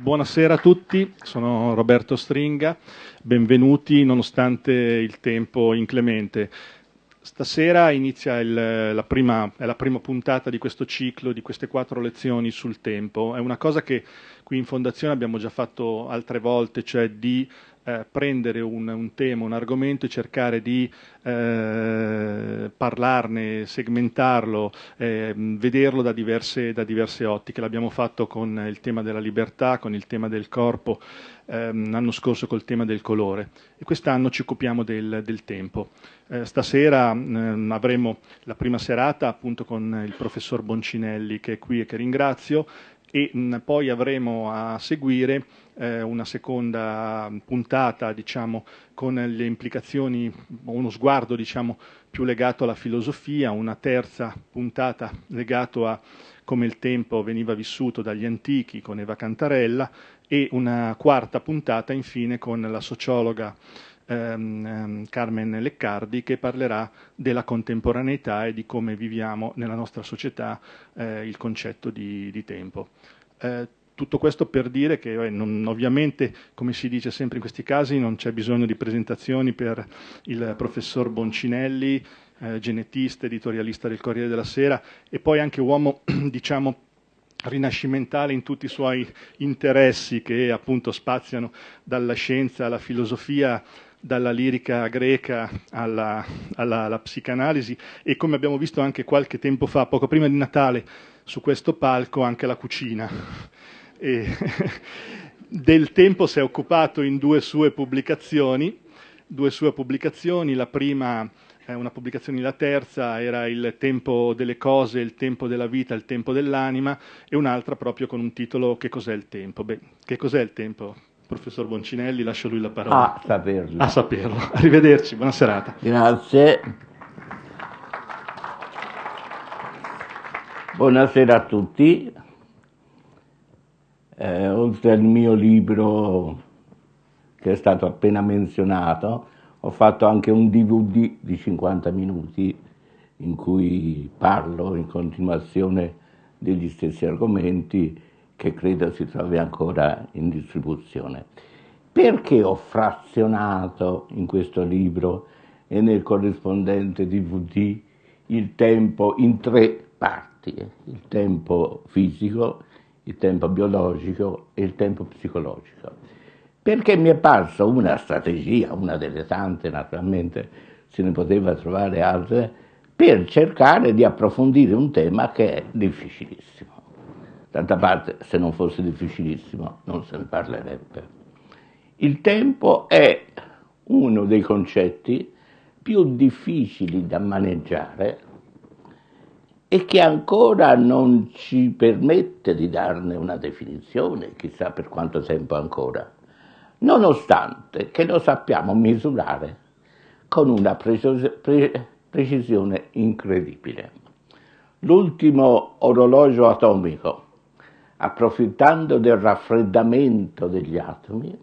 Buonasera a tutti, sono Roberto Stringa, benvenuti nonostante il tempo inclemente. Stasera inizia il, la, prima, la, prima, puntata di questo ciclo, di queste quattro lezioni sul tempo. È una cosa che qui in Fondazione abbiamo già fatto altre volte, cioè di eh, prendere un, un, tema, un argomento e cercare di eh, parlarne, segmentarlo, eh, vederlo da diverse, da diverse ottiche. L'abbiamo fatto con il tema della libertà, con il tema del corpo, ehm, l'anno scorso col tema del colore e quest'anno ci occupiamo del, del tempo. Eh, stasera ehm, avremo la prima serata appunto con il professor Boncinelli che è qui e che ringrazio e mh, poi avremo a seguire eh, una seconda puntata diciamo, con le implicazioni, uno sguardo diciamo, più legato alla filosofia, una terza puntata legato a come il tempo veniva vissuto dagli antichi con Eva Cantarella e una quarta puntata infine con la sociologa ehm, ehm Carmen Leccardi che parlerà della contemporaneità e di come viviamo nella nostra società eh, il concetto di, di tempo. Eh, tutto questo per dire che eh, non, ovviamente, come si dice sempre in questi casi, non c'è bisogno di presentazioni per il professor Boncinelli, eh, genetista, editorialista del Corriere della Sera e poi anche uomo, diciamo, rinascimentale in tutti i suoi interessi che appunto spaziano dalla scienza alla filosofia dalla lirica greca alla, alla, alla, psicanalisi e come abbiamo visto anche qualche tempo fa, poco prima di Natale, su questo palco anche la cucina e del tempo si è occupato in due sue pubblicazioni, due sue pubblicazioni, la prima eh, una pubblicazione, la terza era il tempo delle cose, il tempo della vita, il tempo dell'anima e un'altra proprio con un titolo Che cos'è il tempo? Beh, che cos'è il tempo? Professor Boncinelli, lascio lui la parola. A ah, saperlo. A saperlo. Arrivederci, buona serata. Grazie. Buonasera a tutti eh, oltre al mio libro che è stato appena menzionato, ho fatto anche un DVD di 50 minuti in cui parlo in continuazione degli stessi argomenti che credo si trovi ancora in distribuzione. Perché ho frazionato in questo libro e nel corrispondente DVD il tempo in tre parti, il tempo fisico, il tempo biologico e il tempo psicologico, perché mi è parsa una strategia, una delle tante naturalmente, se ne poteva trovare altre, per cercare di approfondire un tema che è difficilissimo. D'altra parte, se non fosse difficilissimo, non se ne parlerebbe. Il tempo è uno dei concetti più difficili da maneggiare e che ancora non ci permette di darne una definizione, chissà per quanto tempo ancora, nonostante che lo sappiamo misurare con una precisione incredibile. L'ultimo orologio atomico, approfittando del raffreddamento degli atomi,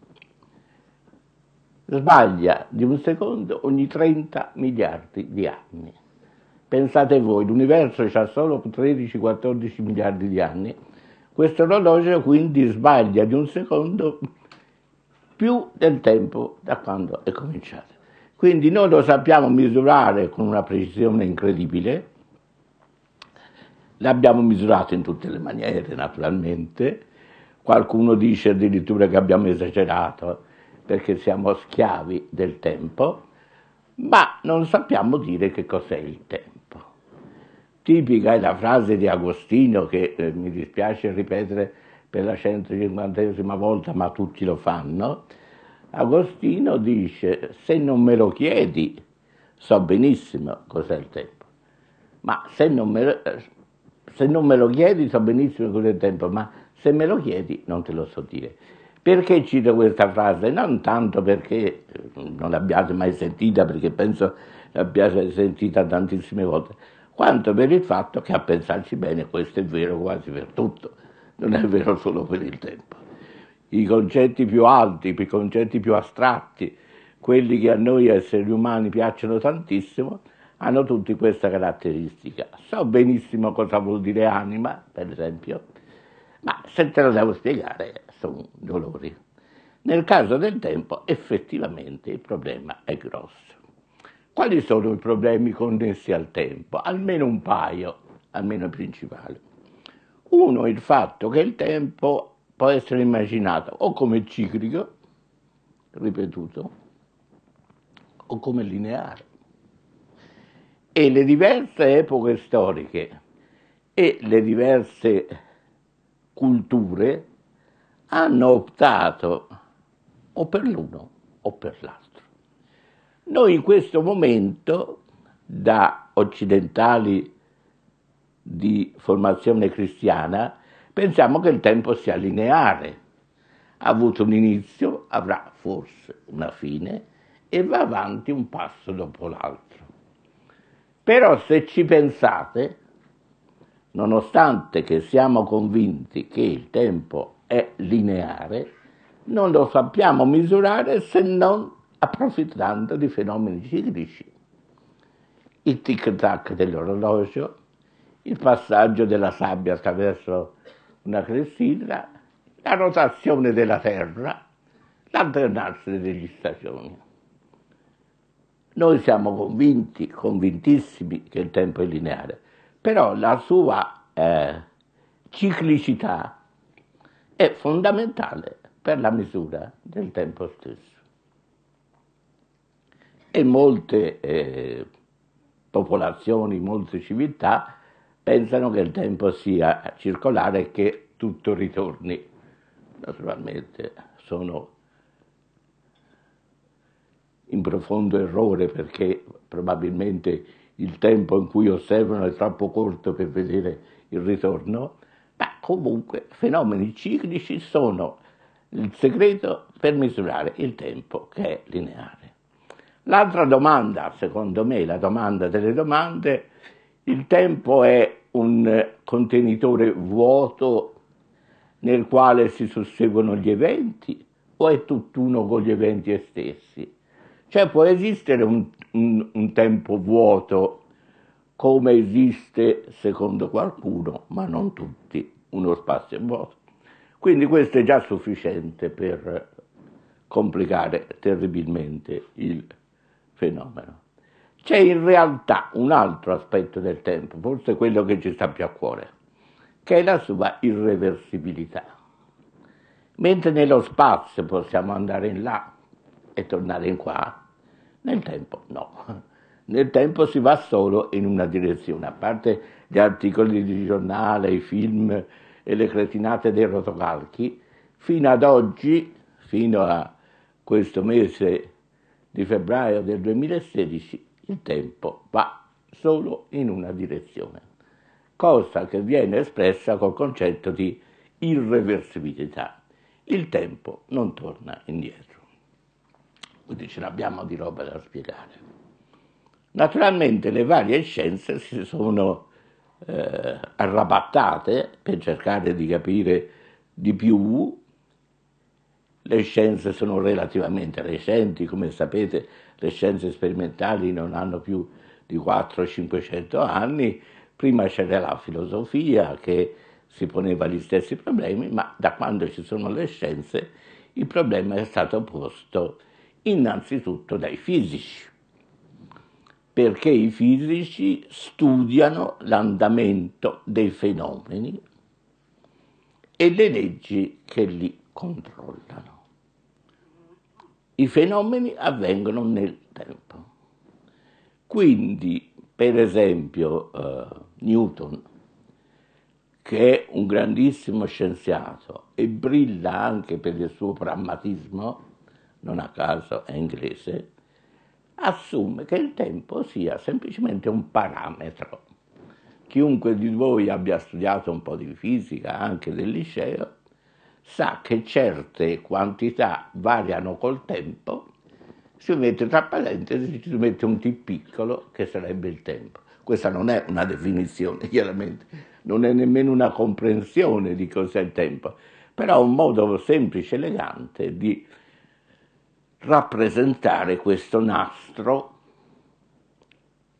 sbaglia di un secondo ogni 30 miliardi di anni. Pensate voi, l'universo ha solo 13-14 miliardi di anni, questo orologio quindi sbaglia di un secondo più del tempo da quando è cominciato. Quindi noi lo sappiamo misurare con una precisione incredibile, l'abbiamo misurato in tutte le maniere naturalmente, qualcuno dice addirittura che abbiamo esagerato perché siamo schiavi del tempo, ma non sappiamo dire che cos'è il tempo. Tipica è la frase di Agostino che eh, mi dispiace ripetere per la 150esima volta, ma tutti lo fanno. Agostino dice, se non me lo chiedi, so benissimo cos'è il tempo, ma se non me lo, eh, se non me lo chiedi so benissimo cos'è il tempo, ma se me lo chiedi non te lo so dire. Perché cito questa frase? Non tanto perché eh, non l'abbiate mai sentita, perché penso l'abbiate sentita tantissime volte, quanto per il fatto che a pensarci bene questo è vero quasi per tutto, non è vero solo per il tempo. I concetti più alti, i concetti più astratti, quelli che a noi esseri umani piacciono tantissimo, hanno tutti questa caratteristica. So benissimo cosa vuol dire anima, per esempio, ma se te lo devo spiegare sono dolori. Nel caso del tempo effettivamente il problema è grosso. Quali sono i problemi connessi al tempo? Almeno un paio, almeno i principali. Uno è il fatto che il tempo può essere immaginato o come ciclico, ripetuto, o come lineare. E le diverse epoche storiche e le diverse culture hanno optato o per l'uno o per l'altro. Noi in questo momento, da occidentali di formazione cristiana, pensiamo che il tempo sia lineare. Ha avuto un inizio, avrà forse una fine e va avanti un passo dopo l'altro. Però se ci pensate, nonostante che siamo convinti che il tempo è lineare, non lo sappiamo misurare se non approfittando di fenomeni ciclici. Il tic-tac dell'orologio, il passaggio della sabbia attraverso una crestina, la rotazione della Terra, l'alternarsi degli stagioni. Noi siamo convinti, convintissimi che il tempo è lineare, però la sua eh, ciclicità è fondamentale per la misura del tempo stesso e molte eh, popolazioni, molte civiltà pensano che il tempo sia circolare e che tutto ritorni. Naturalmente sono in profondo errore perché probabilmente il tempo in cui osservano è troppo corto per vedere il ritorno, ma comunque fenomeni ciclici sono il segreto per misurare il tempo che è lineare. L'altra domanda, secondo me, la domanda delle domande, il tempo è un contenitore vuoto nel quale si susseguono gli eventi o è tutt'uno con gli eventi stessi? Cioè può esistere un, un, un tempo vuoto come esiste, secondo qualcuno, ma non tutti, uno spazio vuoto. Quindi questo è già sufficiente per complicare terribilmente il fenomeno. C'è in realtà un altro aspetto del tempo, forse quello che ci sta più a cuore, che è la sua irreversibilità. Mentre nello spazio possiamo andare in là e tornare in qua, nel tempo no. Nel tempo si va solo in una direzione, a parte gli articoli di giornale, i film e le cretinate dei rotocalchi, fino ad oggi, fino a questo mese di febbraio del 2016 il tempo va solo in una direzione, cosa che viene espressa col concetto di irreversibilità. Il tempo non torna indietro. Quindi ce l'abbiamo di roba da spiegare. Naturalmente le varie scienze si sono eh, arrabattate per cercare di capire di più le scienze sono relativamente recenti, come sapete le scienze sperimentali non hanno più di 400-500 anni, prima c'era la filosofia che si poneva gli stessi problemi, ma da quando ci sono le scienze il problema è stato posto innanzitutto dai fisici, perché i fisici studiano l'andamento dei fenomeni e le leggi che li controllano i fenomeni avvengono nel tempo. Quindi, per esempio, eh, Newton, che è un grandissimo scienziato e brilla anche per il suo pragmatismo, non a caso è inglese, assume che il tempo sia semplicemente un parametro. Chiunque di voi abbia studiato un po' di fisica, anche del liceo, sa che certe quantità variano col tempo, si mette tra parentesi, si mette un t piccolo che sarebbe il tempo. Questa non è una definizione, chiaramente, non è nemmeno una comprensione di cos'è il tempo, però è un modo semplice, e elegante di rappresentare questo nastro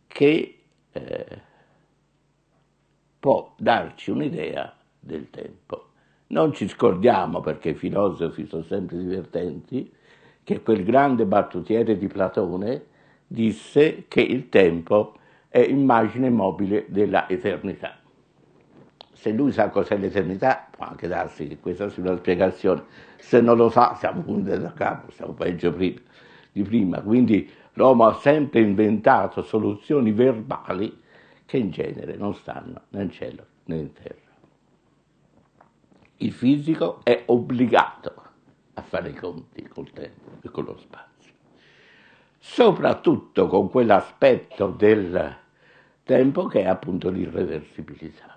che eh, può darci un'idea del tempo. Non ci scordiamo, perché i filosofi sono sempre divertenti, che quel grande battutiere di Platone disse che il tempo è immagine mobile della eternità. Se lui sa cos'è l'eternità, può anche darsi che questa sia una spiegazione. Se non lo sa, siamo punti da capo, siamo peggio prima, di prima. Quindi l'uomo ha sempre inventato soluzioni verbali che in genere non stanno né in cielo né in terra il fisico è obbligato a fare i conti col tempo e con lo spazio, soprattutto con quell'aspetto del tempo che è appunto l'irreversibilità.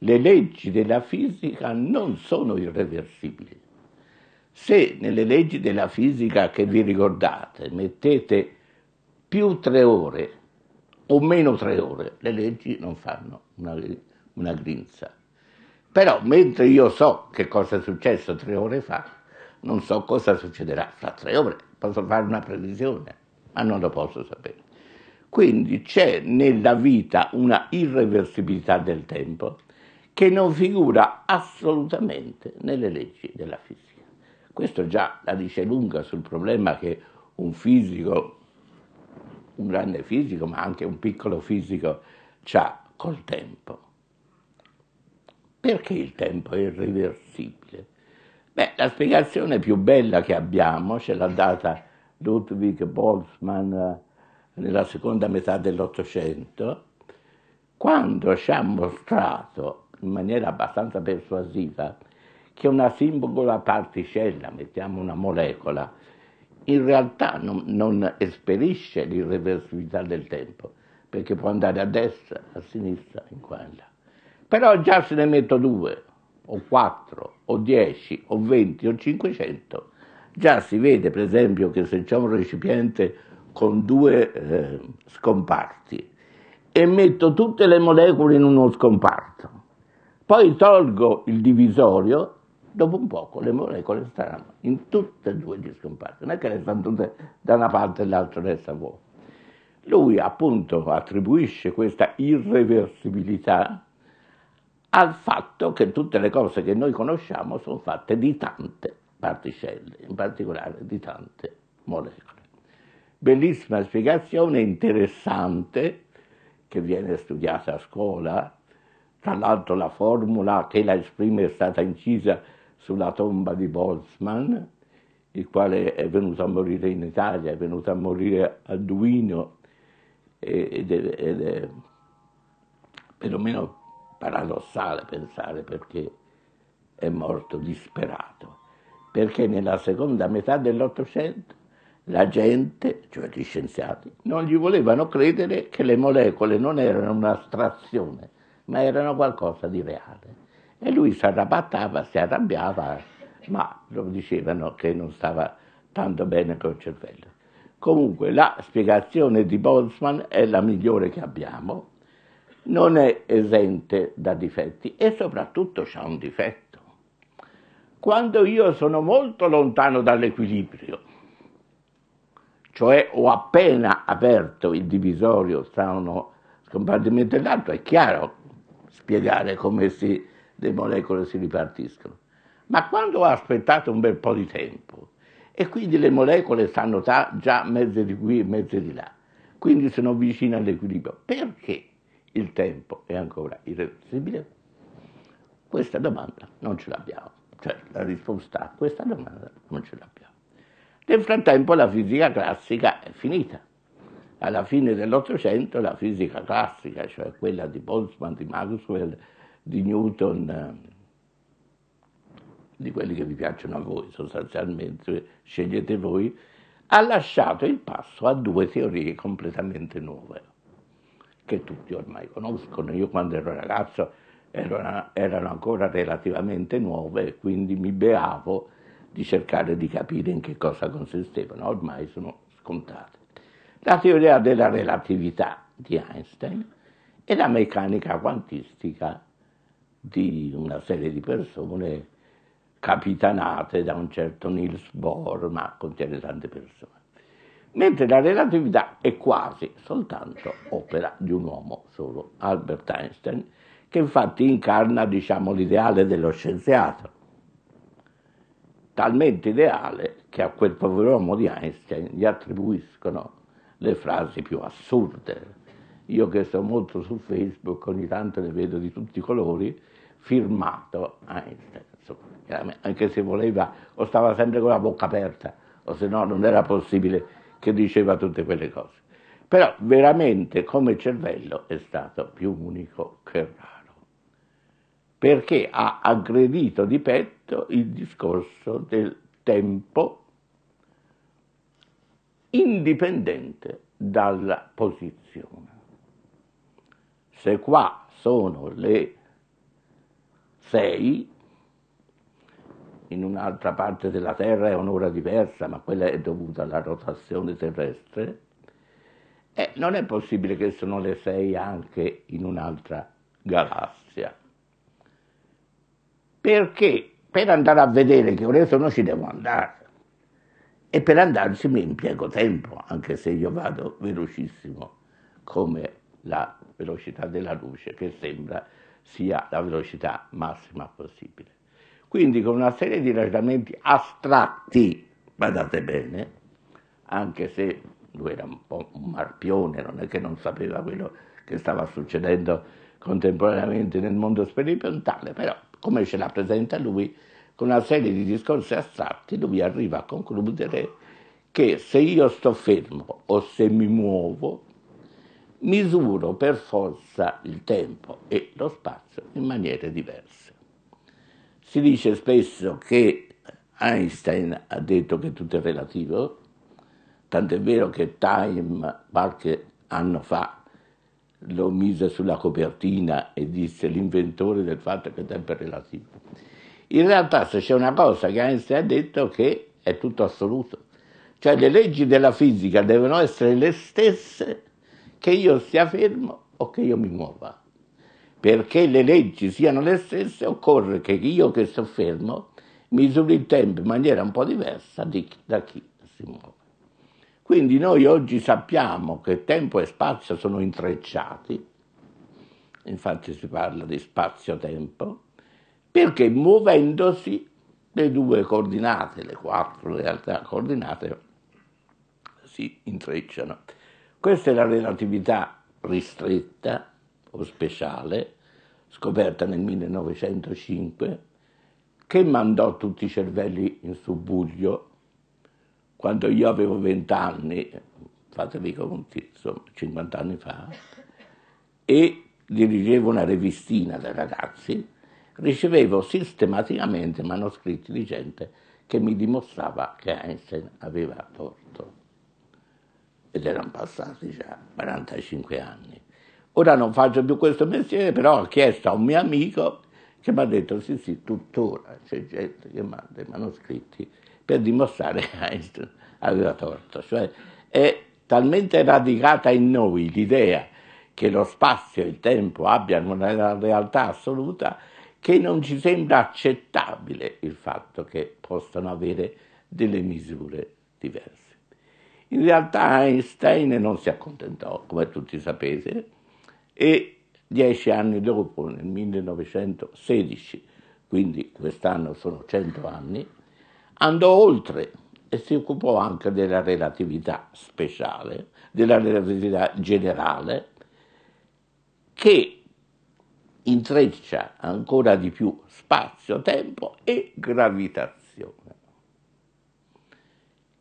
Le leggi della fisica non sono irreversibili. Se nelle leggi della fisica che vi ricordate mettete più tre ore o meno tre ore, le leggi non fanno una, una grinza però mentre io so che cosa è successo tre ore fa, non so cosa succederà fra tre ore, posso fare una previsione, ma non lo posso sapere. Quindi c'è nella vita una irreversibilità del tempo che non figura assolutamente nelle leggi della fisica. Questo già la dice lunga sul problema che un fisico, un grande fisico, ma anche un piccolo fisico, ha col tempo. Perché il tempo è irreversibile? Beh, la spiegazione più bella che abbiamo ce l'ha data Ludwig Boltzmann eh, nella seconda metà dell'Ottocento, quando ci ha mostrato in maniera abbastanza persuasiva che una singola particella, mettiamo una molecola, in realtà non, non esperisce l'irreversibilità del tempo, perché può andare a destra, a sinistra, in quella però già se ne metto due, o quattro, o dieci, o venti, o cinquecento, già si vede per esempio che se c'è un recipiente con due eh, scomparti e metto tutte le molecole in uno scomparto, poi tolgo il divisorio, dopo un poco le molecole staranno in tutte e due gli scomparti, non è che restano tutte da una parte e l'altra resta vuota. Lui appunto attribuisce questa irreversibilità al fatto che tutte le cose che noi conosciamo sono fatte di tante particelle, in particolare di tante molecole. Bellissima spiegazione, interessante, che viene studiata a scuola. Tra l'altro la formula che la esprime è stata incisa sulla tomba di Boltzmann, il quale è venuto a morire in Italia, è venuto a morire a Duino ed è, ed è perlomeno paradossale pensare perché è morto disperato, perché nella seconda metà dell'Ottocento la gente, cioè gli scienziati, non gli volevano credere che le molecole non erano un'astrazione, ma erano qualcosa di reale. E lui si arrabattava, si arrabbiava, ma lo dicevano che non stava tanto bene col cervello. Comunque la spiegazione di Boltzmann è la migliore che abbiamo, non è esente da difetti e soprattutto c'è un difetto. Quando io sono molto lontano dall'equilibrio, cioè ho appena aperto il divisorio tra uno scompartimento e l'altro, è chiaro spiegare come si, le molecole si ripartiscono. Ma quando ho aspettato un bel po' di tempo e quindi le molecole stanno già mezze di qui e mezze di là, quindi sono vicine all'equilibrio, perché il tempo è ancora irreversibile? Questa domanda non ce l'abbiamo, cioè la risposta a questa domanda non ce l'abbiamo. Nel frattempo la fisica classica è finita. Alla fine dell'Ottocento la fisica classica, cioè quella di Boltzmann, di Maxwell, di Newton, eh, di quelli che vi piacciono a voi sostanzialmente, scegliete voi, ha lasciato il passo a due teorie completamente nuove che tutti ormai conoscono. Io quando ero ragazzo erano, erano ancora relativamente nuove e quindi mi beavo di cercare di capire in che cosa consistevano, ormai sono scontate. La teoria della relatività di Einstein e la meccanica quantistica di una serie di persone capitanate da un certo Niels Bohr, ma contiene tante persone mentre la relatività è quasi soltanto opera di un uomo solo, Albert Einstein, che infatti incarna diciamo, l'ideale dello scienziato, talmente ideale che a quel povero uomo di Einstein gli attribuiscono le frasi più assurde. Io che sono molto su Facebook, ogni tanto le vedo di tutti i colori, firmato Einstein, insomma, anche se voleva o stava sempre con la bocca aperta o se no non era possibile che diceva tutte quelle cose. Però veramente come cervello è stato più unico che raro, perché ha aggredito di petto il discorso del tempo indipendente dalla posizione. Se qua sono le sei, in un'altra parte della Terra è un'ora diversa, ma quella è dovuta alla rotazione terrestre, eh, non è possibile che sono le 6 anche in un'altra galassia. Perché per andare a vedere che ore sono ci devo andare e per andarci mi impiego tempo, anche se io vado velocissimo come la velocità della luce che sembra sia la velocità massima possibile. Quindi con una serie di ragionamenti astratti, badate bene, anche se lui era un po' un marpione, non è che non sapeva quello che stava succedendo contemporaneamente nel mondo sperimentale, però come ce la presenta lui, con una serie di discorsi astratti, lui arriva a concludere che se io sto fermo o se mi muovo, misuro per forza il tempo e lo spazio in maniere diverse. Si dice spesso che Einstein ha detto che tutto è relativo, tant'è vero che Time qualche anno fa lo mise sulla copertina e disse l'inventore del fatto che il tempo è relativo. In realtà se c'è una cosa che Einstein ha detto che è tutto assoluto, cioè le leggi della fisica devono essere le stesse che io stia fermo o che io mi muova. Perché le leggi siano le stesse occorre che io che sto fermo misuri il tempo in maniera un po' diversa di, da chi si muove. Quindi noi oggi sappiamo che tempo e spazio sono intrecciati, infatti si parla di spazio-tempo, perché muovendosi le due coordinate, le quattro realtà coordinate, si intrecciano. Questa è la relatività ristretta o speciale, scoperta nel 1905, che mandò tutti i cervelli in subbuglio. Quando io avevo 20 anni, fatevi conti, insomma, 50 anni fa, e dirigevo una rivistina da ragazzi, ricevevo sistematicamente manoscritti di gente che mi dimostrava che Einstein aveva torto. Ed erano passati già 45 anni. Ora non faccio più questo mestiere, però ho chiesto a un mio amico che mi ha detto sì sì, tuttora c'è gente che manda i manoscritti per dimostrare che Einstein aveva torto. Cioè è talmente radicata in noi l'idea che lo spazio e il tempo abbiano una realtà assoluta che non ci sembra accettabile il fatto che possano avere delle misure diverse. In realtà Einstein non si accontentò, come tutti sapete, e dieci anni dopo, nel 1916, quindi quest'anno sono 100 anni, andò oltre e si occupò anche della relatività speciale, della relatività generale, che intreccia ancora di più spazio-tempo e gravitazione.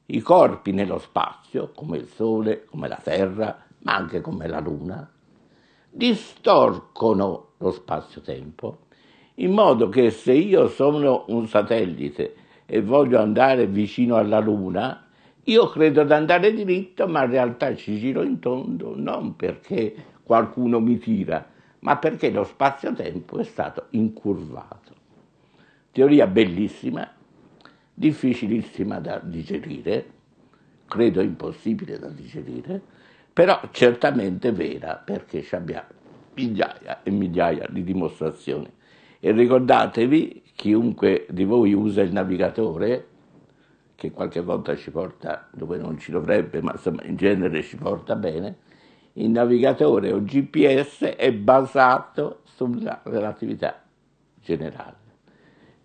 I corpi nello spazio, come il Sole, come la Terra, ma anche come la Luna, distorcono lo spazio-tempo, in modo che se io sono un satellite e voglio andare vicino alla Luna, io credo di andare diritto, ma in realtà ci giro in tondo non perché qualcuno mi tira, ma perché lo spazio-tempo è stato incurvato. Teoria bellissima, difficilissima da digerire, credo impossibile da digerire, però certamente vera perché ci abbiamo migliaia e migliaia di dimostrazioni. E ricordatevi, chiunque di voi usa il navigatore, che qualche volta ci porta dove non ci dovrebbe, ma insomma in genere ci porta bene, il navigatore o GPS è basato sulla relatività generale.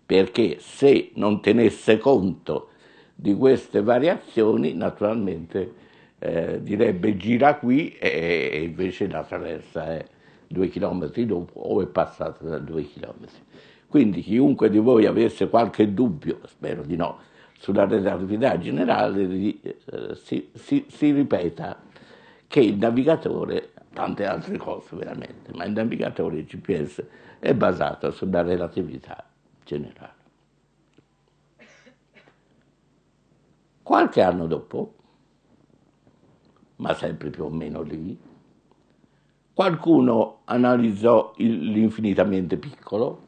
Perché se non tenesse conto di queste variazioni, naturalmente eh, direbbe gira qui e, e invece la traversa è due chilometri dopo o è passata da due chilometri. Quindi chiunque di voi avesse qualche dubbio, spero di no, sulla relatività generale eh, si, si, si ripeta che il navigatore, tante altre cose veramente, ma il navigatore il GPS è basato sulla relatività generale. Qualche anno dopo, ma sempre più o meno lì. Qualcuno analizzò l'infinitamente piccolo,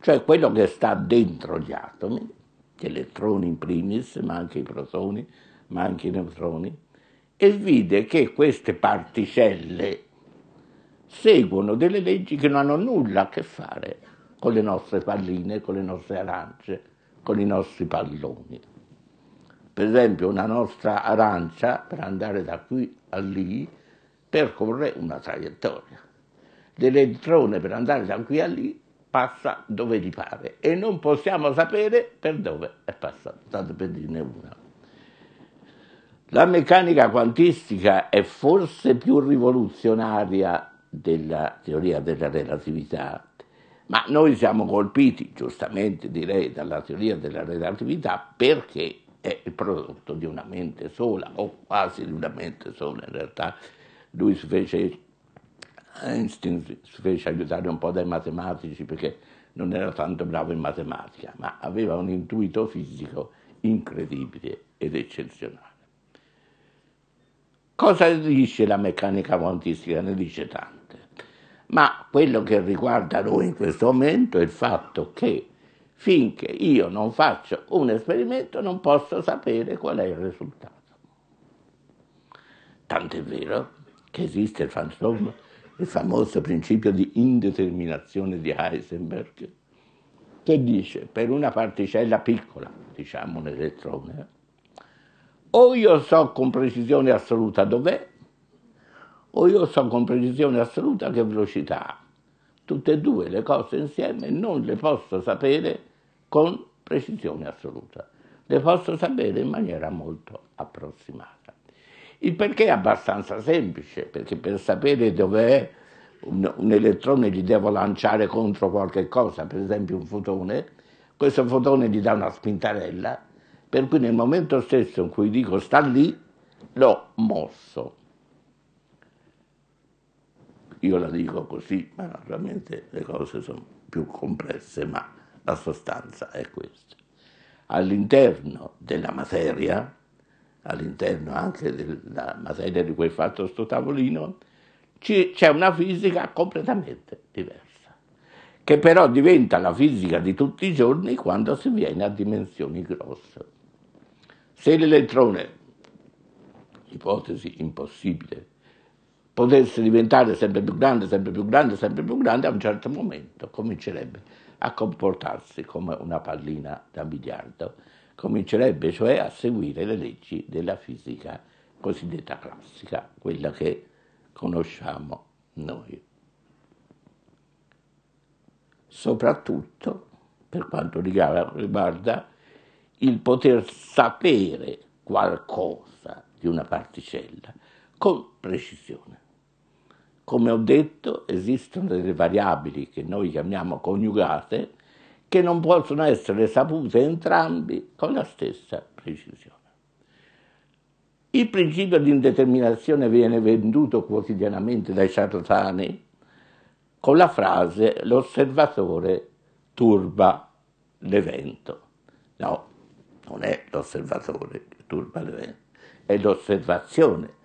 cioè quello che sta dentro gli atomi, gli elettroni in primis, ma anche i protoni, ma anche i neutroni, e vide che queste particelle seguono delle leggi che non hanno nulla a che fare con le nostre palline, con le nostre arance, con i nostri palloni. Per esempio una nostra arancia per andare da qui a lì percorre una traiettoria. L'elettrone per andare da qui a lì passa dove gli pare e non possiamo sapere per dove è passato, tanto per dirne una. La meccanica quantistica è forse più rivoluzionaria della teoria della relatività, ma noi siamo colpiti, giustamente direi, dalla teoria della relatività perché è il prodotto di una mente sola, o quasi di una mente sola in realtà. Lui si fece, Einstein si fece aiutare un po' dai matematici perché non era tanto bravo in matematica, ma aveva un intuito fisico incredibile ed eccezionale. Cosa dice la meccanica quantistica? Ne dice tante. Ma quello che riguarda noi in questo momento è il fatto che finché io non faccio un esperimento non posso sapere qual è il risultato. Tant'è vero che esiste insomma, il famoso principio di indeterminazione di Heisenberg, che dice per una particella piccola, diciamo un elettrone, o io so con precisione assoluta dov'è, o io so con precisione assoluta che velocità ha. Tutte e due le cose insieme non le posso sapere con precisione assoluta. Le posso sapere in maniera molto approssimata. Il perché è abbastanza semplice, perché per sapere dov'è un, un elettrone gli devo lanciare contro qualche cosa, per esempio un fotone, questo fotone gli dà una spintarella, per cui nel momento stesso in cui dico sta lì, l'ho mosso. Io la dico così, ma naturalmente le cose sono più complesse, ma la sostanza è questa. All'interno della materia, all'interno anche della materia di cui è fatto questo tavolino, c'è una fisica completamente diversa, che però diventa la fisica di tutti i giorni quando si viene a dimensioni grosse. Se l'elettrone, ipotesi impossibile, potesse diventare sempre più grande, sempre più grande, sempre più grande, a un certo momento comincerebbe a comportarsi come una pallina da miliardo, comincerebbe cioè a seguire le leggi della fisica cosiddetta classica, quella che conosciamo noi. Soprattutto per quanto riguarda il poter sapere qualcosa di una particella con precisione. Come ho detto, esistono delle variabili che noi chiamiamo coniugate che non possono essere sapute entrambi con la stessa precisione. Il principio di indeterminazione viene venduto quotidianamente dai ciarlatani con la frase l'osservatore turba l'evento. No, non è l'osservatore che turba l'evento, è l'osservazione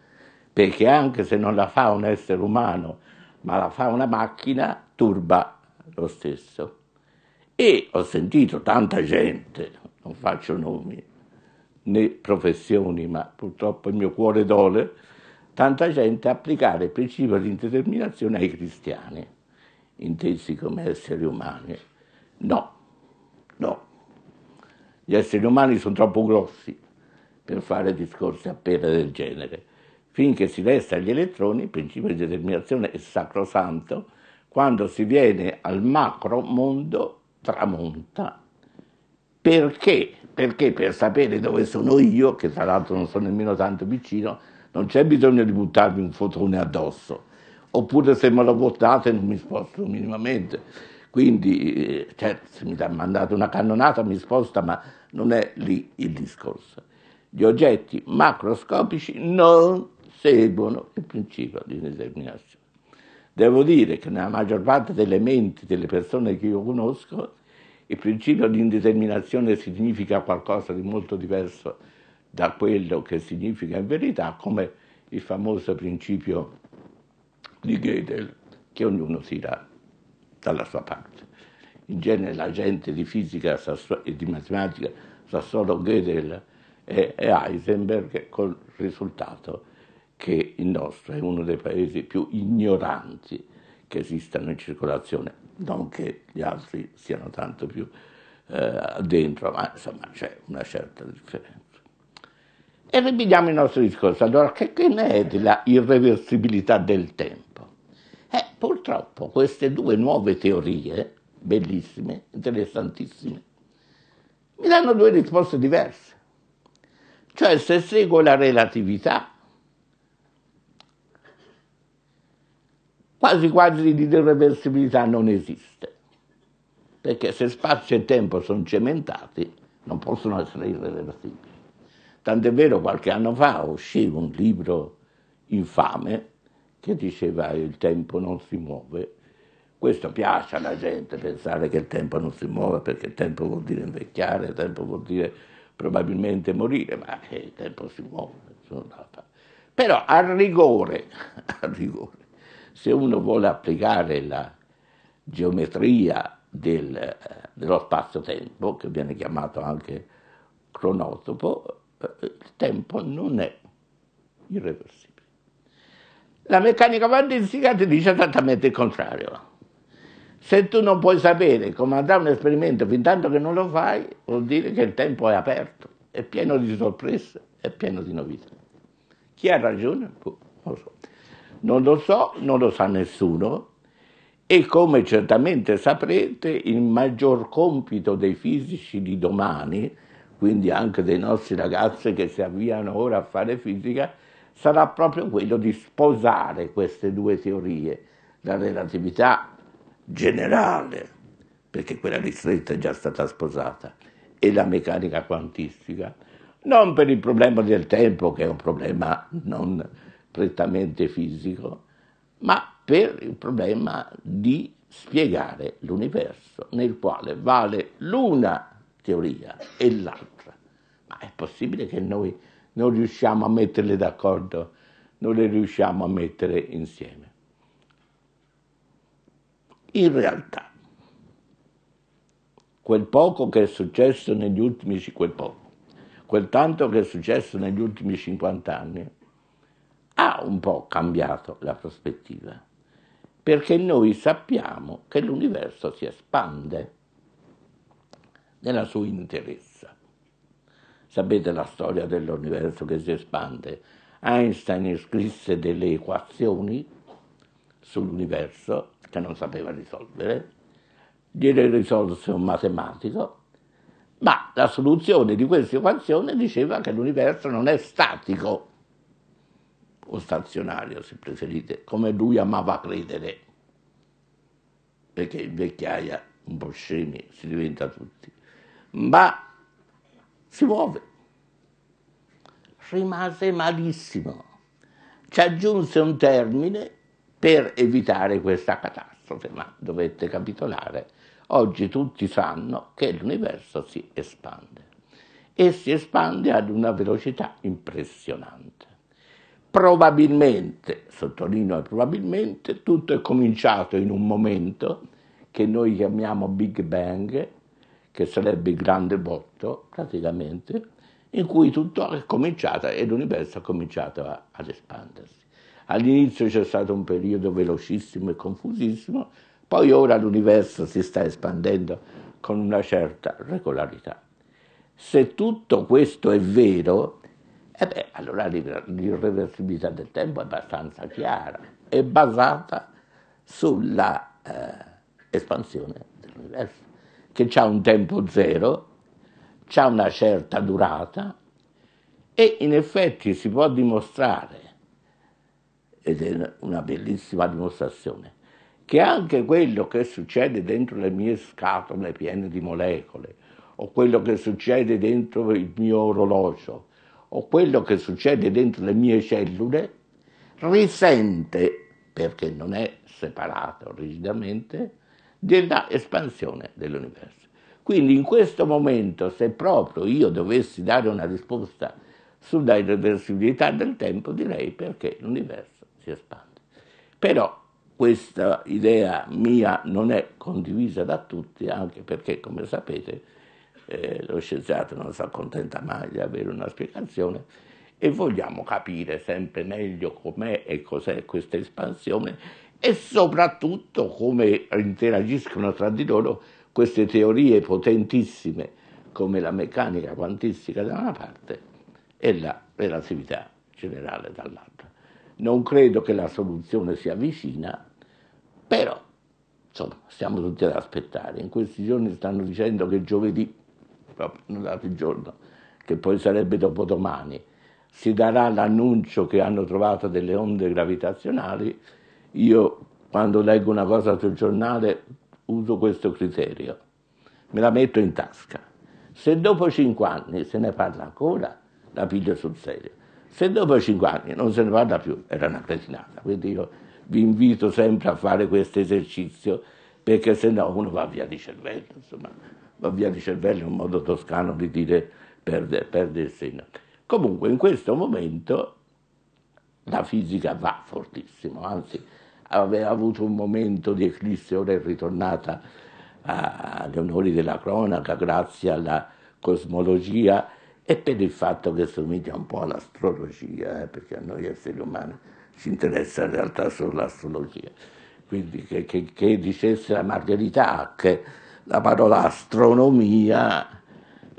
perché anche se non la fa un essere umano, ma la fa una macchina, turba lo stesso. E ho sentito tanta gente, non faccio nomi né professioni, ma purtroppo il mio cuore dole, tanta gente applicare il principio di indeterminazione ai cristiani, intesi come esseri umani. No, no. Gli esseri umani sono troppo grossi per fare discorsi appena del genere. Finché si resta agli elettroni, il principio di determinazione è sacrosanto, quando si viene al macro mondo tramonta. Perché? Perché per sapere dove sono io, che tra l'altro non sono nemmeno tanto vicino, non c'è bisogno di buttarmi un fotone addosso. Oppure se me lo buttate non mi sposto minimamente. Quindi, certo, se mi mandato una cannonata mi sposta, ma non è lì il discorso. Gli oggetti macroscopici non seguono il principio di indeterminazione. Devo dire che nella maggior parte delle menti delle persone che io conosco, il principio di indeterminazione significa qualcosa di molto diverso da quello che significa in verità, come il famoso principio di Gödel, che ognuno tira dalla sua parte. In genere la gente di fisica e di matematica sa solo Gödel e Heisenberg, col risultato che il nostro è uno dei paesi più ignoranti che esistano in circolazione, non che gli altri siano tanto più eh, dentro, ma insomma c'è una certa differenza. E rivediamo il nostro discorso, allora che, che ne è della irreversibilità del tempo? Eh, purtroppo queste due nuove teorie, bellissime, interessantissime, mi danno due risposte diverse. Cioè se seguo la relatività, quasi quasi di irreversibilità non esiste, perché se spazio e tempo sono cementati non possono essere irreversibili. Tant'è vero qualche anno fa uscì un libro infame che diceva il tempo non si muove. Questo piace alla gente pensare che il tempo non si muove perché il tempo vuol dire invecchiare, il tempo vuol dire probabilmente morire, ma eh, il tempo si muove. Però a rigore, a rigore se uno vuole applicare la geometria del, dello spazio-tempo, che viene chiamato anche cronotopo, eh, il tempo non è irreversibile. La meccanica quantistica ti dice esattamente il contrario. Se tu non puoi sapere come andrà un esperimento fin tanto che non lo fai, vuol dire che il tempo è aperto, è pieno di sorprese, è pieno di novità. Chi ha ragione? Boh, non lo so. Non lo so, non lo sa nessuno e come certamente saprete il maggior compito dei fisici di domani, quindi anche dei nostri ragazzi che si avviano ora a fare fisica, sarà proprio quello di sposare queste due teorie, la relatività generale, perché quella ristretta è già stata sposata, e la meccanica quantistica, non per il problema del tempo, che è un problema non prettamente fisico, ma per il problema di spiegare l'universo nel quale vale l'una teoria e l'altra. Ma è possibile che noi non riusciamo a metterle d'accordo, non le riusciamo a mettere insieme. In realtà, quel poco che è successo negli ultimi, quel poco, quel tanto che è successo negli ultimi 50 anni, ha un po' cambiato la prospettiva, perché noi sappiamo che l'universo si espande nella sua interezza. Sapete la storia dell'universo che si espande? Einstein scrisse delle equazioni sull'universo che non sapeva risolvere, gliele risolse un matematico, ma la soluzione di queste equazioni diceva che l'universo non è statico, o stazionario, se preferite, come lui amava credere, perché in vecchiaia un po' scemi si diventa tutti, ma si muove. Rimase malissimo. Ci aggiunse un termine per evitare questa catastrofe, ma dovette capitolare. Oggi tutti sanno che l'universo si espande e si espande ad una velocità impressionante probabilmente, sottolineo probabilmente, tutto è cominciato in un momento che noi chiamiamo Big Bang, che sarebbe il grande botto praticamente, in cui tutto è cominciato e l'universo ha cominciato a, ad espandersi. All'inizio c'è stato un periodo velocissimo e confusissimo, poi ora l'universo si sta espandendo con una certa regolarità. Se tutto questo è vero, e eh beh, allora l'irreversibilità del tempo è abbastanza chiara, è basata sulla eh, espansione dell'universo, che ha un tempo zero, ha una certa durata e in effetti si può dimostrare, ed è una bellissima dimostrazione, che anche quello che succede dentro le mie scatole piene di molecole, o quello che succede dentro il mio orologio, o quello che succede dentro le mie cellule risente, perché non è separato rigidamente, della espansione dell'universo. Quindi in questo momento, se proprio io dovessi dare una risposta sulla irreversibilità del tempo, direi perché l'universo si espande. Però questa idea mia non è condivisa da tutti, anche perché, come sapete, eh, lo scienziato non si accontenta mai di avere una spiegazione e vogliamo capire sempre meglio com'è e cos'è questa espansione e soprattutto come interagiscono tra di loro queste teorie potentissime come la meccanica quantistica da una parte e la relatività generale dall'altra. Non credo che la soluzione sia vicina, però insomma, stiamo tutti ad aspettare. In questi giorni stanno dicendo che giovedì proprio non dato il giorno, che poi sarebbe dopodomani, si darà l'annuncio che hanno trovato delle onde gravitazionali, io quando leggo una cosa sul giornale uso questo criterio, me la metto in tasca. Se dopo cinque anni se ne parla ancora, la piglio sul serio. Se dopo cinque anni non se ne parla più, era una cretinata. Quindi io vi invito sempre a fare questo esercizio, perché se no uno va via di cervello, insomma va via di cervello, è un modo toscano di dire perde, perde il segno. Comunque in questo momento la fisica va fortissimo, anzi aveva avuto un momento di eclisse, ora è ritornata agli onori della cronaca grazie alla cosmologia e per il fatto che somiglia un po' all'astrologia, eh, perché a noi esseri umani ci interessa in realtà solo l'astrologia. Quindi che, che, che dicesse la Margherita che la parola astronomia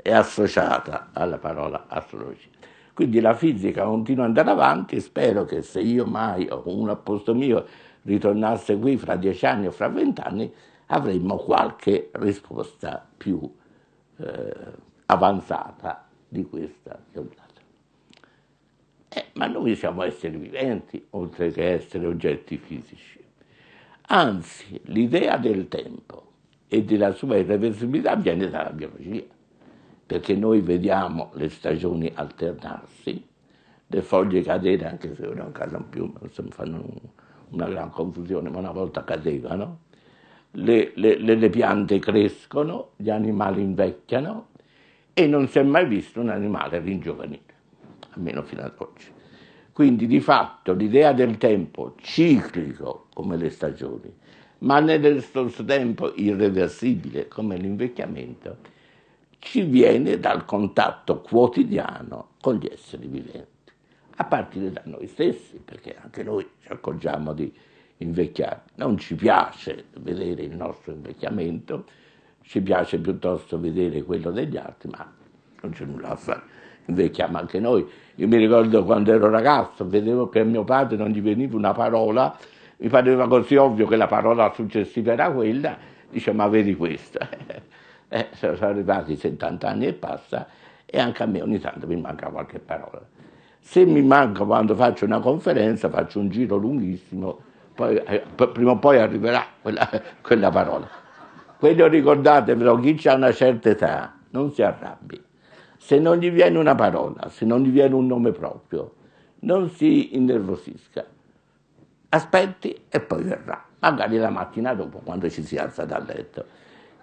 è associata alla parola astrologia. Quindi la fisica continua ad andare avanti, spero che se io mai o uno a posto mio ritornasse qui fra dieci anni o fra vent'anni avremmo qualche risposta più eh, avanzata di questa che giornata. Eh, ma noi siamo esseri viventi, oltre che essere oggetti fisici. Anzi, l'idea del tempo e della sua irreversibilità viene dalla biologia, perché noi vediamo le stagioni alternarsi, le foglie cadere, anche se non a casa in più fanno una gran confusione, ma una volta cadevano, le, le, le piante crescono, gli animali invecchiano e non si è mai visto un animale ringiovanire, almeno fino ad oggi. Quindi di fatto l'idea del tempo ciclico come le stagioni ma nello stesso tempo irreversibile come l'invecchiamento, ci viene dal contatto quotidiano con gli esseri viventi, a partire da noi stessi, perché anche noi ci accorgiamo di invecchiare. Non ci piace vedere il nostro invecchiamento, ci piace piuttosto vedere quello degli altri, ma non c'è nulla a fare. Invecchiamo anche noi. Io mi ricordo quando ero ragazzo, vedevo che a mio padre non gli veniva una parola mi pareva così ovvio che la parola successiva era quella, dice ma vedi questa. Eh, sono arrivati 70 anni e passa e anche a me ogni tanto mi manca qualche parola. Se mi manca quando faccio una conferenza, faccio un giro lunghissimo, poi, eh, prima o poi arriverà quella, quella parola. Quello ricordatevelo, chi ha una certa età non si arrabbi. Se non gli viene una parola, se non gli viene un nome proprio, non si innervosisca aspetti e poi verrà, magari la mattina dopo quando ci si alza dal letto,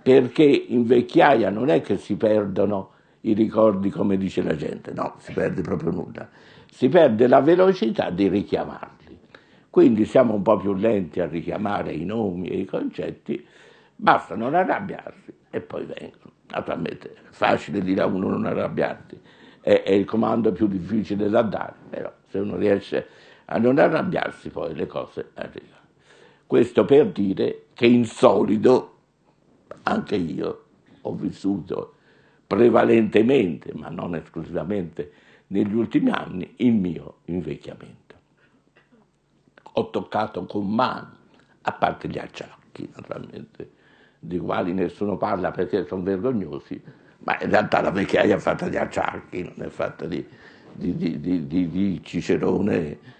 perché in vecchiaia non è che si perdono i ricordi come dice la gente, no, si perde proprio nulla, si perde la velocità di richiamarli. Quindi siamo un po' più lenti a richiamare i nomi e i concetti, basta non arrabbiarsi e poi vengono. Naturalmente è facile dire a uno non arrabbiarti, è, è il comando più difficile da dare, però se uno riesce a a non arrabbiarsi poi le cose arrivano. Questo per dire che in solido anche io ho vissuto prevalentemente, ma non esclusivamente, negli ultimi anni il mio invecchiamento. Ho toccato con mano, a parte gli acciacchi naturalmente, di quali nessuno parla perché sono vergognosi, ma in realtà la vecchiaia è fatta di acciacchi, non è fatta di, di, di, di Cicerone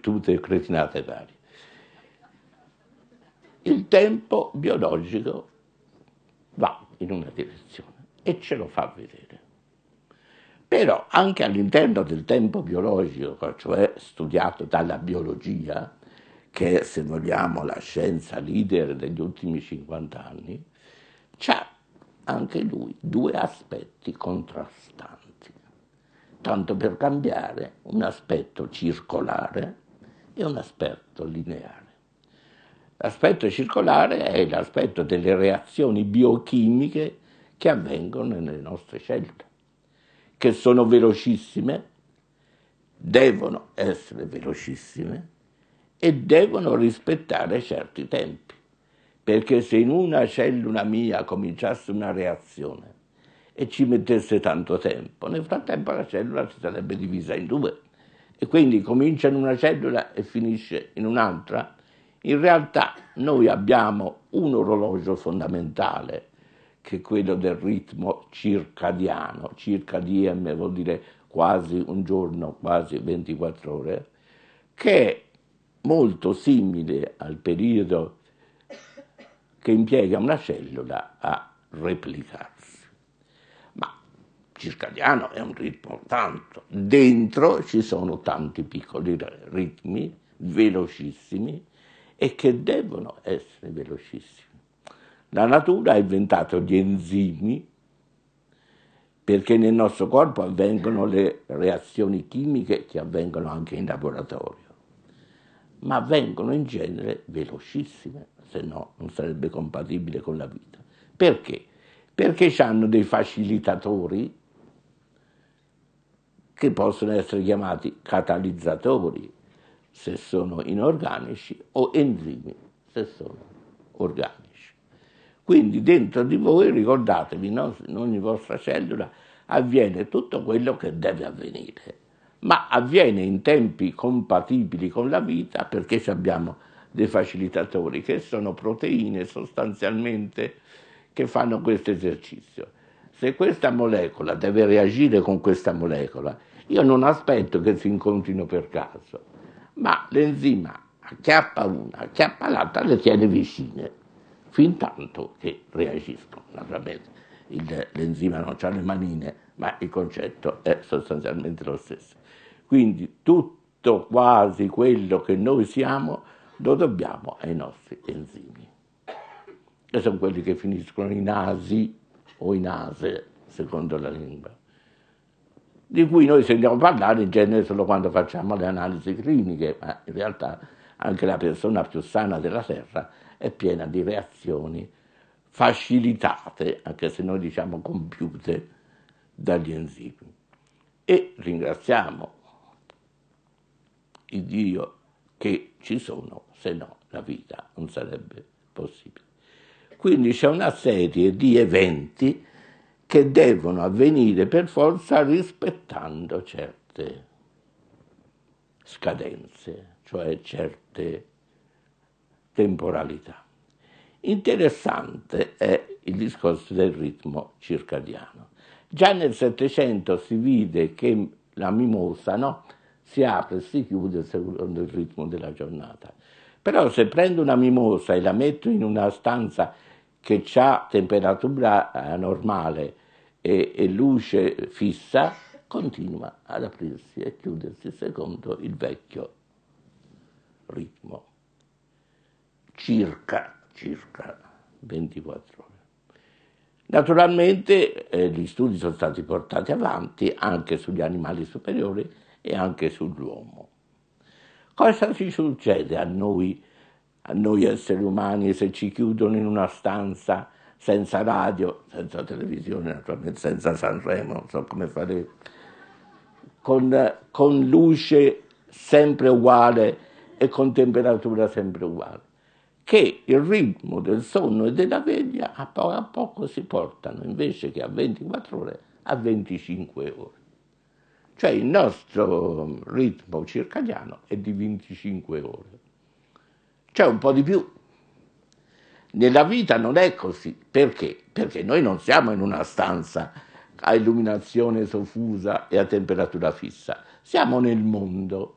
tutte cretinate varie. Il tempo biologico va in una direzione e ce lo fa vedere. Però anche all'interno del tempo biologico, cioè studiato dalla biologia, che è se vogliamo la scienza leader degli ultimi 50 anni, c'è anche lui due aspetti contrastanti tanto per cambiare, un aspetto circolare e un aspetto lineare. L'aspetto circolare è l'aspetto delle reazioni biochimiche che avvengono nelle nostre cellule, che sono velocissime, devono essere velocissime e devono rispettare certi tempi, perché se in una cellula mia cominciasse una reazione e ci mettesse tanto tempo. Nel frattempo la cellula si sarebbe divisa in due e quindi comincia in una cellula e finisce in un'altra. In realtà noi abbiamo un orologio fondamentale che è quello del ritmo circadiano, circa DM vuol dire quasi un giorno, quasi 24 ore, che è molto simile al periodo che impiega una cellula a replicare circadiano è un ritmo tanto, dentro ci sono tanti piccoli ritmi velocissimi e che devono essere velocissimi. La natura ha inventato gli enzimi perché nel nostro corpo avvengono le reazioni chimiche che avvengono anche in laboratorio, ma avvengono in genere velocissime, se no non sarebbe compatibile con la vita. Perché? Perché hanno dei facilitatori che possono essere chiamati catalizzatori se sono inorganici o enzimi se sono organici. Quindi dentro di voi, ricordatevi, no? in ogni vostra cellula avviene tutto quello che deve avvenire, ma avviene in tempi compatibili con la vita perché abbiamo dei facilitatori che sono proteine sostanzialmente che fanno questo esercizio. Se questa molecola deve reagire con questa molecola io non aspetto che si incontrino per caso, ma l'enzima acchiappa una, acchiappa l'altra, le tiene vicine, fin tanto che reagiscono. Naturalmente l'enzima non ha le manine, ma il concetto è sostanzialmente lo stesso. Quindi tutto quasi quello che noi siamo lo dobbiamo ai nostri enzimi, che sono quelli che finiscono in asi o in ase, secondo la lingua di cui noi sentiamo parlare in genere solo quando facciamo le analisi cliniche, ma in realtà anche la persona più sana della Terra è piena di reazioni facilitate, anche se noi diciamo compiute, dagli enzimi. E ringraziamo il Dio che ci sono, se no la vita non sarebbe possibile. Quindi c'è una serie di eventi che devono avvenire per forza rispettando certe scadenze, cioè certe temporalità. Interessante è il discorso del ritmo circadiano. Già nel Settecento si vide che la mimosa no, si apre e si chiude secondo il ritmo della giornata. Però se prendo una mimosa e la metto in una stanza che ha temperatura eh, normale e, e luce fissa, continua ad aprirsi e chiudersi secondo il vecchio ritmo. Circa, circa 24 ore. Naturalmente eh, gli studi sono stati portati avanti anche sugli animali superiori e anche sull'uomo. Cosa ci succede a noi, a noi esseri umani se ci chiudono in una stanza senza radio, senza televisione, naturalmente senza Sanremo, non so come fare, con, con luce sempre uguale e con temperatura sempre uguale, che il ritmo del sonno e della veglia a poco a poco si portano invece che a 24 ore a 25 ore. Cioè il nostro ritmo circadiano è di 25 ore. C'è un po' di più, nella vita non è così. Perché? Perché noi non siamo in una stanza a illuminazione soffusa e a temperatura fissa, siamo nel mondo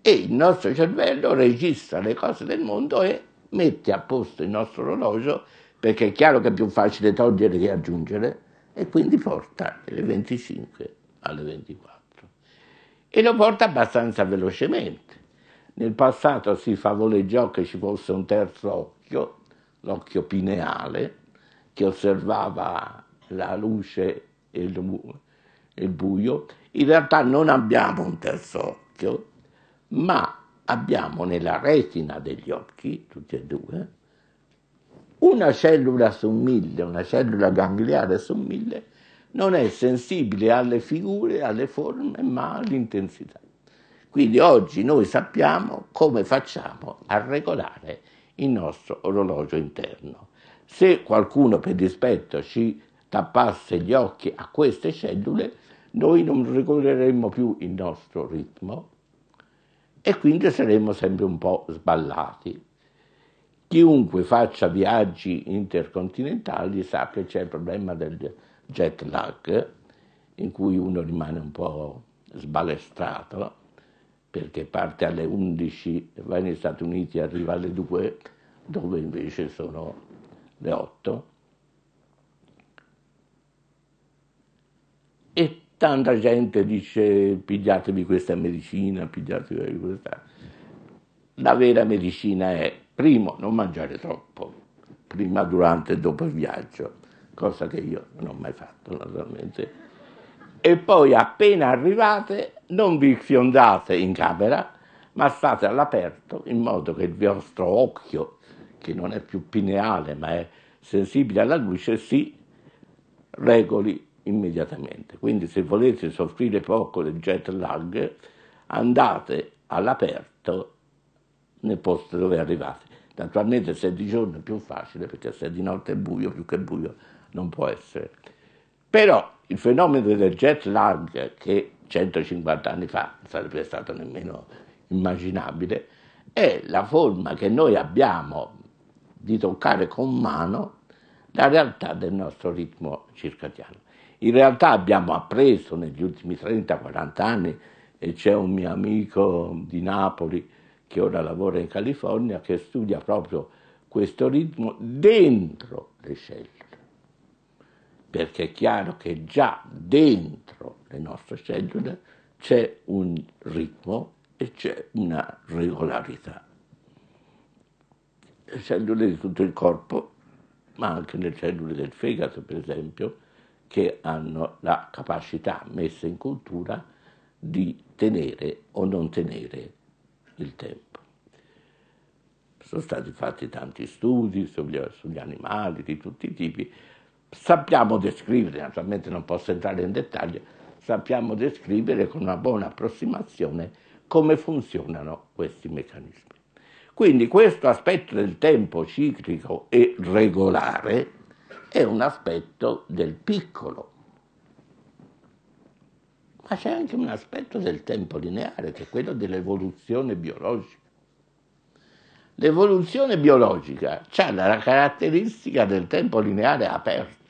e il nostro cervello registra le cose del mondo e mette a posto il nostro orologio perché è chiaro che è più facile togliere che aggiungere e quindi porta dalle 25 alle 24 e lo porta abbastanza velocemente. Nel passato si favoleggiò che ci fosse un terzo occhio l'occhio pineale che osservava la luce e il, buio, in realtà non abbiamo un terzo occhio, ma abbiamo nella retina degli occhi, tutti e due, una cellula su mille, una cellula gangliare su mille, non è sensibile alle figure, alle forme, ma all'intensità. Quindi oggi noi sappiamo come facciamo a regolare il nostro orologio interno. Se qualcuno per dispetto ci tappasse gli occhi a queste cellule, noi non regoleremmo più il nostro ritmo e quindi saremmo sempre un po' sballati. Chiunque faccia viaggi intercontinentali sa che c'è il problema del jet lag, in cui uno rimane un po' sbalestrato perché parte alle 11 va negli Stati Uniti e arriva alle 2, dove invece sono le 8. E tanta gente dice pigliatevi questa medicina, pigliatevi questa. La vera medicina è, primo, non mangiare troppo, prima, durante e dopo il viaggio, cosa che io non ho mai fatto naturalmente. E poi appena arrivate non vi fiondate in camera, ma state all'aperto in modo che il vostro occhio, che non è più pineale ma è sensibile alla luce, si regoli immediatamente. Quindi se volete soffrire poco del jet lag, andate all'aperto nel posto dove arrivate. Naturalmente se è di giorno è più facile perché se è di notte è buio, più che buio non può essere. Però il fenomeno del jet lag che 150 anni fa, sarebbe stato nemmeno immaginabile, è la forma che noi abbiamo di toccare con mano la realtà del nostro ritmo circadiano. In realtà abbiamo appreso negli ultimi 30-40 anni, e c'è un mio amico di Napoli che ora lavora in California che studia proprio questo ritmo dentro le cellule perché è chiaro che già dentro le nostre cellule c'è un ritmo e c'è una regolarità. Le cellule di tutto il corpo, ma anche le cellule del fegato, per esempio, che hanno la capacità messa in cultura di tenere o non tenere il tempo. Sono stati fatti tanti studi sugli, sugli animali di tutti i tipi sappiamo descrivere, naturalmente non posso entrare in dettaglio, sappiamo descrivere con una buona approssimazione come funzionano questi meccanismi. Quindi questo aspetto del tempo ciclico e regolare è un aspetto del piccolo, ma c'è anche un aspetto del tempo lineare che è quello dell'evoluzione biologica. L'evoluzione biologica ha la caratteristica del tempo lineare aperto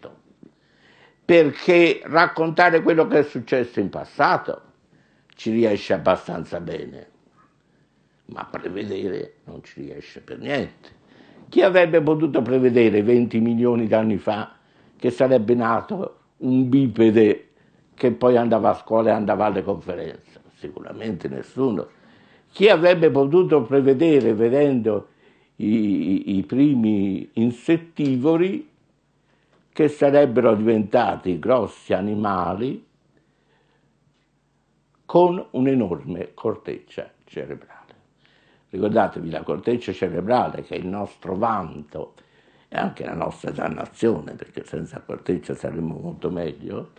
perché raccontare quello che è successo in passato ci riesce abbastanza bene, ma prevedere non ci riesce per niente. Chi avrebbe potuto prevedere 20 milioni di anni fa che sarebbe nato un bipede che poi andava a scuola e andava alle conferenze? Sicuramente nessuno. Chi avrebbe potuto prevedere, vedendo i, i primi insettivori, che sarebbero diventati grossi animali con un'enorme corteccia cerebrale. Ricordatevi la corteccia cerebrale che è il nostro vanto e anche la nostra dannazione, perché senza corteccia saremmo molto meglio,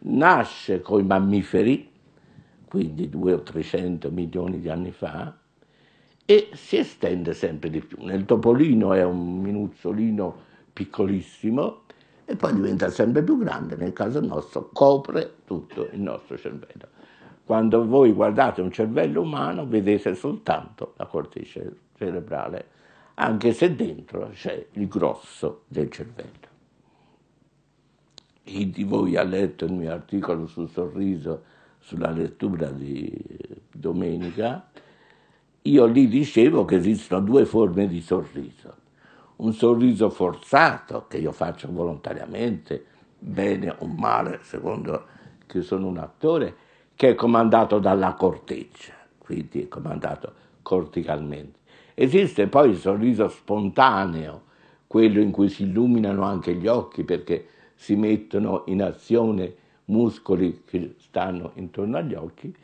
nasce con i mammiferi, quindi 200 o 300 milioni di anni fa, e si estende sempre di più. Nel topolino è un minuzzolino piccolissimo, e poi diventa sempre più grande, nel caso nostro copre tutto il nostro cervello. Quando voi guardate un cervello umano vedete soltanto la corteccia cerebrale, anche se dentro c'è il grosso del cervello. Chi di voi ha letto il mio articolo sul sorriso, sulla lettura di eh, domenica, io lì dicevo che esistono due forme di sorriso un sorriso forzato che io faccio volontariamente, bene o male, secondo che sono un attore, che è comandato dalla corteccia, quindi è comandato corticalmente. Esiste poi il sorriso spontaneo, quello in cui si illuminano anche gli occhi perché si mettono in azione muscoli che stanno intorno agli occhi,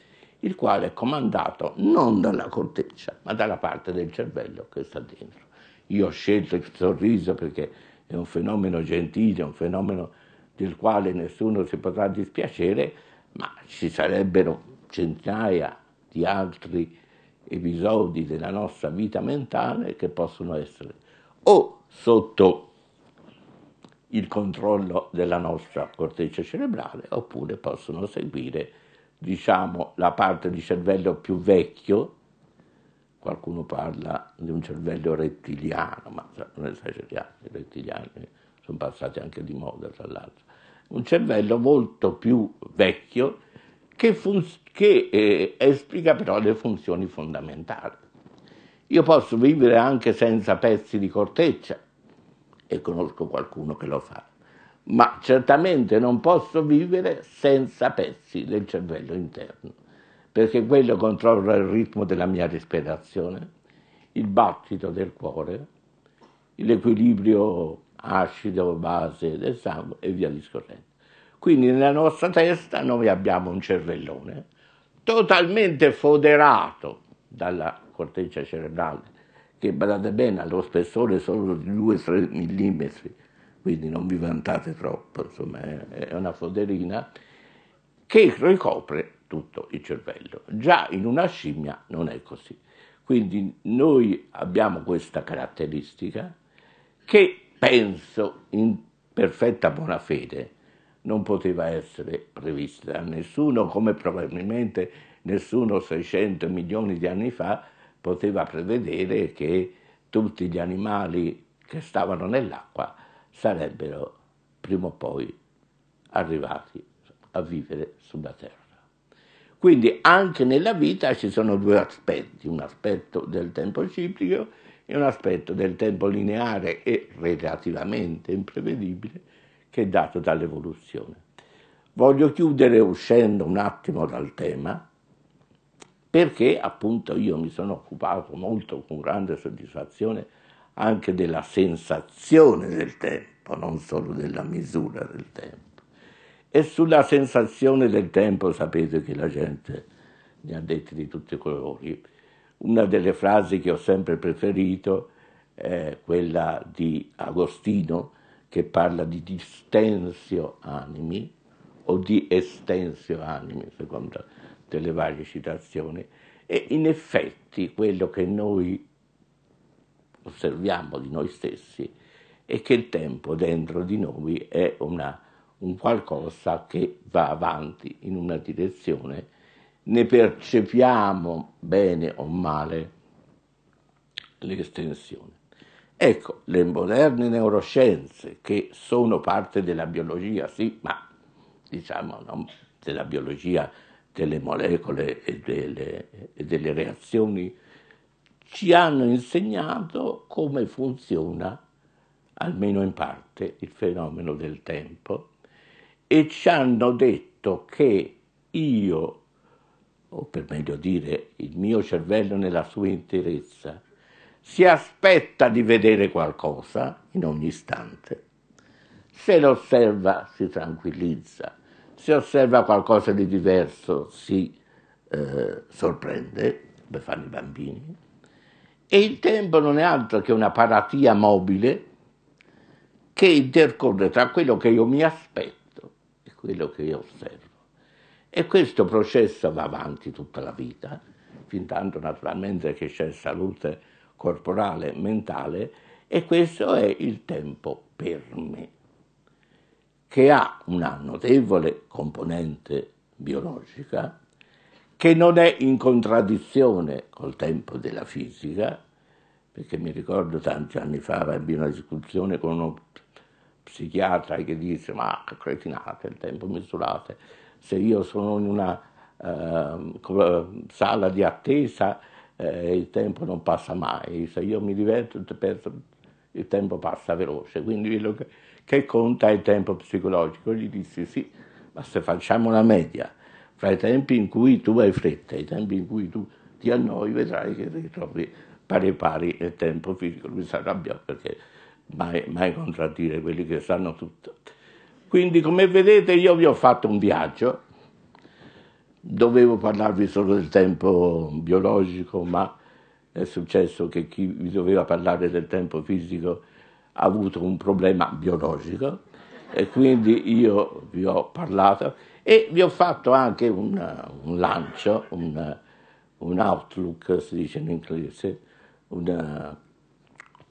il quale è comandato non dalla corteccia, ma dalla parte del cervello che sta dentro. Io ho scelto il sorriso perché è un fenomeno gentile, un fenomeno del quale nessuno si potrà dispiacere, ma ci sarebbero centinaia di altri episodi della nostra vita mentale che possono essere o sotto il controllo della nostra corteccia cerebrale oppure possono seguire diciamo la parte di cervello più vecchio qualcuno parla di un cervello rettiliano, ma non esageriamo, i rettiliani sono passati anche di moda tra l'altro, un cervello molto più vecchio che, fun- che eh, esplica però le funzioni fondamentali. Io posso vivere anche senza pezzi di corteccia e conosco qualcuno che lo fa, ma certamente non posso vivere senza pezzi del cervello interno perché quello controlla il ritmo della mia respirazione, il battito del cuore, l'equilibrio acido-base del sangue e via discorrendo. Quindi nella nostra testa noi abbiamo un cervellone totalmente foderato dalla corteccia cerebrale, che badate bene ha lo spessore solo di 2-3 mm, quindi non vi vantate troppo, insomma è una foderina, che ricopre tutto il cervello. Già in una scimmia non è così. Quindi noi abbiamo questa caratteristica che penso in perfetta buona fede non poteva essere prevista da nessuno, come probabilmente nessuno 600 milioni di anni fa poteva prevedere che tutti gli animali che stavano nell'acqua sarebbero prima o poi arrivati a vivere sulla Terra. Quindi anche nella vita ci sono due aspetti, un aspetto del tempo ciclico e un aspetto del tempo lineare e relativamente imprevedibile che è dato dall'evoluzione. Voglio chiudere uscendo un attimo dal tema perché appunto io mi sono occupato molto con grande soddisfazione anche della sensazione del tempo, non solo della misura del tempo e sulla sensazione del tempo sapete che la gente ne ha dette di tutti i colori. Una delle frasi che ho sempre preferito è quella di Agostino che parla di distensio animi o di estensio animi, secondo delle varie citazioni, e in effetti quello che noi osserviamo di noi stessi è che il tempo dentro di noi è una un qualcosa che va avanti in una direzione, ne percepiamo bene o male l'estensione. Ecco, le moderne neuroscienze che sono parte della biologia, sì, ma diciamo no, della biologia delle molecole e delle, e delle reazioni, ci hanno insegnato come funziona, almeno in parte, il fenomeno del tempo e ci hanno detto che io, o per meglio dire il mio cervello nella sua interezza, si aspetta di vedere qualcosa in ogni istante. Se lo osserva si tranquillizza, se osserva qualcosa di diverso si eh, sorprende, come fanno i bambini, e il tempo non è altro che una paratia mobile che intercorre tra quello che io mi aspetto quello che io osservo. E questo processo va avanti tutta la vita, fin tanto naturalmente che c'è salute corporale e mentale, e questo è il tempo per me, che ha una notevole componente biologica, che non è in contraddizione col tempo della fisica, perché mi ricordo tanti anni fa ebbi una discussione con uno psichiatra che dice ma cretinate il tempo misurate, se io sono in una eh, sala di attesa eh, il tempo non passa mai, se io mi diverto il tempo passa veloce, quindi quello che, che conta è il tempo psicologico. Gli dissi sì, ma se facciamo una media fra i tempi in cui tu hai fretta e i tempi in cui tu ti annoi, vedrai che ritrovi pari pari il tempo fisico. Lui si arrabbiò perché mai, mai contraddire quelli che sanno tutto. Quindi come vedete io vi ho fatto un viaggio, dovevo parlarvi solo del tempo biologico, ma è successo che chi vi doveva parlare del tempo fisico ha avuto un problema biologico e quindi io vi ho parlato e vi ho fatto anche una, un lancio, una, un outlook, si dice in inglese, una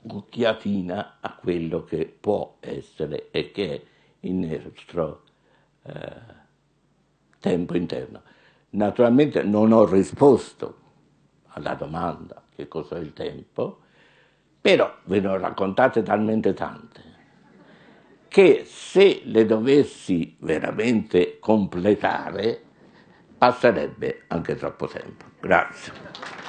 un'occhiatina a quello che può essere e che è il nostro eh, tempo interno. Naturalmente non ho risposto alla domanda che cos'è il tempo, però ve ne ho raccontate talmente tante che se le dovessi veramente completare passerebbe anche troppo tempo. Grazie.